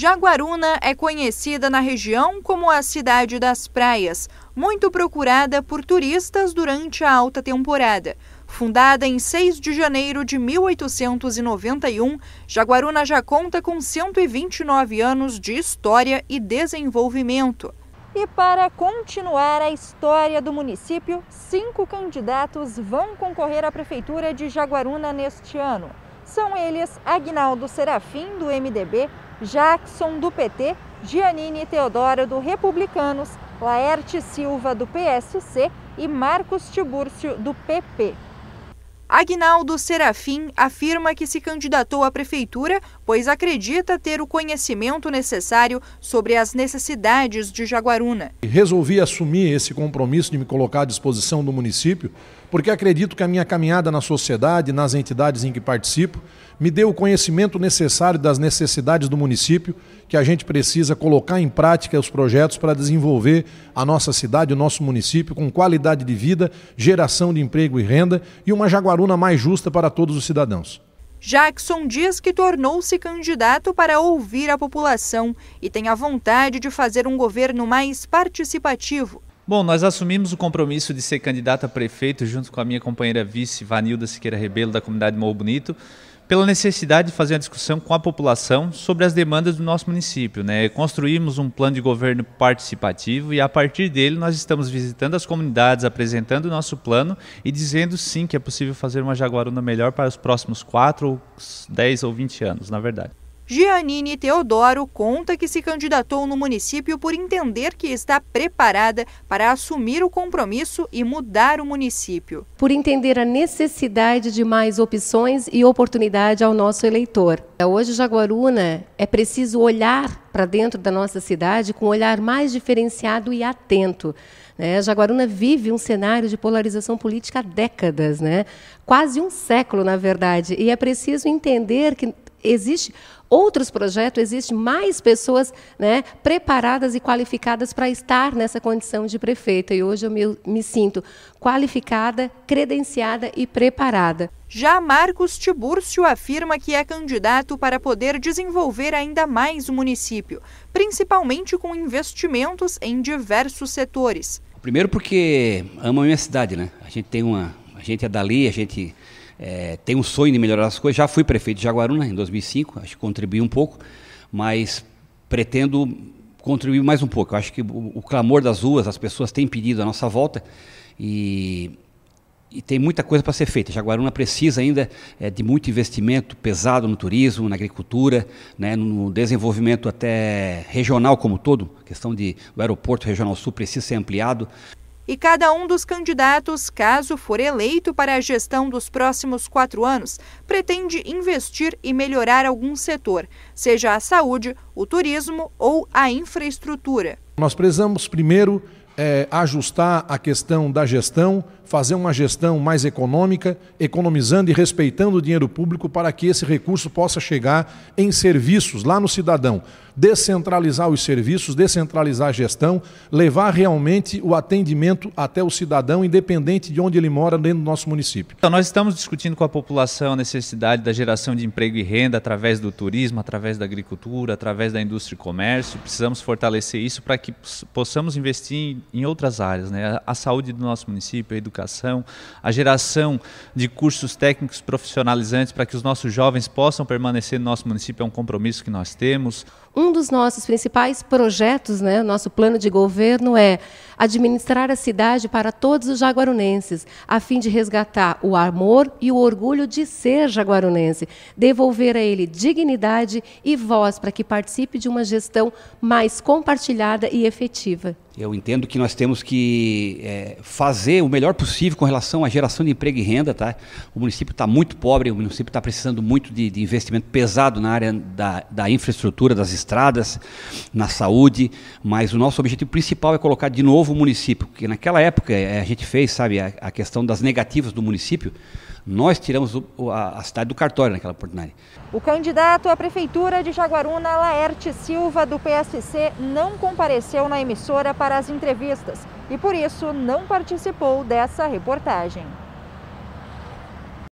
Jaguaruna é conhecida na região como a cidade das praias, muito procurada por turistas durante a alta temporada. Fundada em 6 de janeiro de 1891, Jaguaruna já conta com 129 anos de história e desenvolvimento. E para continuar a história do município, cinco candidatos vão concorrer à Prefeitura de Jaguaruna neste ano. São eles Agnaldo Serafim, do MDB, Jackson, do PT, Giannini Teodoro, do Republicanos, Laerte Silva, do PSC e Marcos Tibúrcio, do PP. Agnaldo Serafim afirma que se candidatou à prefeitura, pois acredita ter o conhecimento necessário sobre as necessidades de Jaguaruna. Resolvi assumir esse compromisso de me colocar à disposição do município, porque acredito que a minha caminhada na sociedade, nas entidades em que participo, me dê o conhecimento necessário das necessidades do município, que a gente precisa colocar em prática os projetos para desenvolver a nossa cidade, o nosso município, com qualidade de vida, geração de emprego e renda e uma Jaguaruna mais justa para todos os cidadãos. Jackson diz que tornou-se candidato para ouvir a população e tem a vontade de fazer um governo mais participativo. Bom, nós assumimos o compromisso de ser candidato a prefeito junto com a minha companheira vice Vanilda Siqueira Rebelo da comunidade Morro Bonito pela necessidade de fazer uma discussão com a população sobre as demandas do nosso município. Né? Construímos um plano de governo participativo e, a partir dele, nós estamos visitando as comunidades, apresentando o nosso plano e dizendo sim que é possível fazer uma Jaguaruna melhor para os próximos 4, 10 ou 20 anos, na verdade. Giannini Teodoro conta que se candidatou no município por entender que está preparada para assumir o compromisso e mudar o município. Por entender a necessidade de mais opções e oportunidade ao nosso eleitor. Hoje, Jaguaruna, é preciso olhar para dentro da nossa cidade com um olhar mais diferenciado e atento. Né? Jaguaruna vive um cenário de polarização política há décadas, né? quase um século, na verdade, e é preciso entender que existe outros projetos, existem mais pessoas né, preparadas e qualificadas para estar nessa condição de prefeita. E hoje eu me, me sinto qualificada, credenciada e preparada. Já Marcos Tibúrcio afirma que é candidato para poder desenvolver ainda mais o município, principalmente com investimentos em diversos setores. Primeiro porque amo a minha cidade, né? A gente tem uma, a gente é dali, a gente é, tem um sonho de melhorar as coisas. Já fui prefeito de Jaguaruna em 2005, acho que contribuí um pouco, mas pretendo contribuir mais um pouco. Eu acho que o, o, clamor das ruas, as pessoas têm pedido a nossa volta e, e tem muita coisa para ser feita. Jaguaruna precisa ainda é, de muito investimento pesado no turismo, na agricultura, né, no desenvolvimento até regional como todo. A questão de o aeroporto regional sul precisa ser ampliado e cada um dos candidatos, caso for eleito para a gestão dos próximos quatro anos, pretende investir e melhorar algum setor, seja a saúde, o turismo ou a infraestrutura. Nós precisamos primeiro é, ajustar a questão da gestão, fazer uma gestão mais econômica, economizando e respeitando o dinheiro público para que esse recurso possa chegar em serviços lá no cidadão. Descentralizar os serviços, descentralizar a gestão, levar realmente o atendimento até o cidadão, independente de onde ele mora dentro do nosso município. Então, nós estamos discutindo com a população a necessidade da geração de emprego e renda através do turismo, através da agricultura, através da indústria e comércio. Precisamos fortalecer isso para que possamos investir em em outras áreas, né? A saúde do nosso município, a educação, a geração de cursos técnicos profissionalizantes para que os nossos jovens possam permanecer no nosso município é um compromisso que nós temos. Um dos nossos principais projetos, né, nosso plano de governo é administrar a cidade para todos os jaguarunenses, a fim de resgatar o amor e o orgulho de ser jaguarunense, devolver a ele dignidade e voz para que participe de uma gestão mais compartilhada e efetiva. Eu entendo que nós temos que é, fazer o melhor possível com relação à geração de emprego e renda, tá? O município está muito pobre, o município está precisando muito de, de investimento pesado na área da, da infraestrutura das estradas, na saúde, mas o nosso objetivo principal é colocar de novo o município, porque naquela época eh, a gente fez, sabe, a, a questão das negativas do município, nós tiramos o, a, a, cidade do cartório naquela oportunidade. O candidato à prefeitura de Jaguaruna, Laerte Silva, do PSC, não compareceu na emissora para as entrevistas e por isso não participou dessa reportagem.